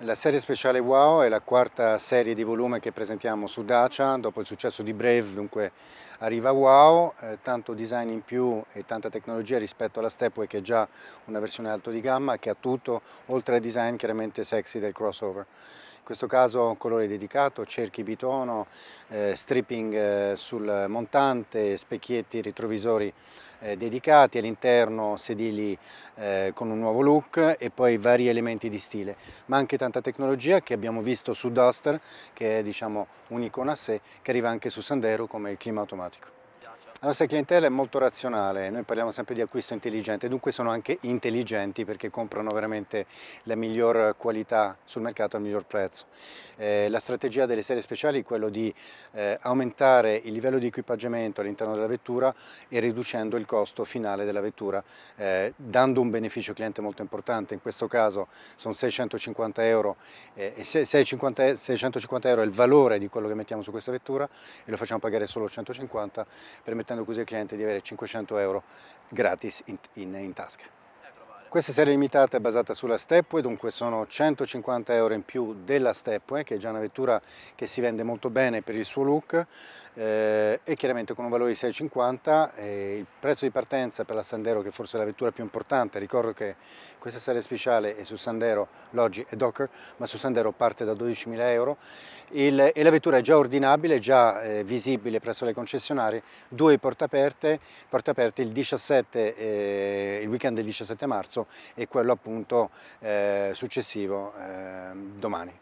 La serie speciale Wow è la quarta serie di volume che presentiamo su Dacia, dopo il successo di Brave, dunque arriva Wow, eh, tanto design in più e tanta tecnologia rispetto alla Stepway che è già una versione alto di gamma che ha tutto, oltre al design chiaramente sexy del crossover. In questo caso colore dedicato, cerchi bitono, eh, stripping eh, sul montante, specchietti retrovisori eh, dedicati, all'interno sedili eh, con un nuovo look e poi vari elementi di stile, ma anche tanta tecnologia che abbiamo visto su Duster, che è diciamo, un'icona a sé, che arriva anche su Sandero come il clima automatico. La nostra clientela è molto razionale, noi parliamo sempre di acquisto intelligente, dunque sono anche intelligenti perché comprano veramente la miglior qualità sul mercato al miglior prezzo. Eh, la strategia delle serie speciali è quella di eh, aumentare il livello di equipaggiamento all'interno della vettura e riducendo il costo finale della vettura, eh, dando un beneficio cliente molto importante, in questo caso sono 650 euro, 650, eh, 650 euro è il valore di quello che mettiamo su questa vettura e lo facciamo pagare solo 150 per mettere permettendo così al cliente di avere 500 euro gratis in, in, in tasca. Questa serie limitata è basata sulla Stepway, dunque sono 150 euro in più della Stepway, che è già una vettura che si vende molto bene per il suo look eh, e chiaramente con un valore di 6,50 eh, il prezzo di partenza per la Sandero, che forse è la vettura più importante, ricordo che questa serie speciale è su Sandero, Loggi e Docker, ma su Sandero parte da 12.000 euro il, e la vettura è già ordinabile, già eh, visibile presso le concessionarie, due porte aperte, porte aperte il, 17, eh, il weekend del 17 marzo marzo e quello appunto eh, successivo eh, domani.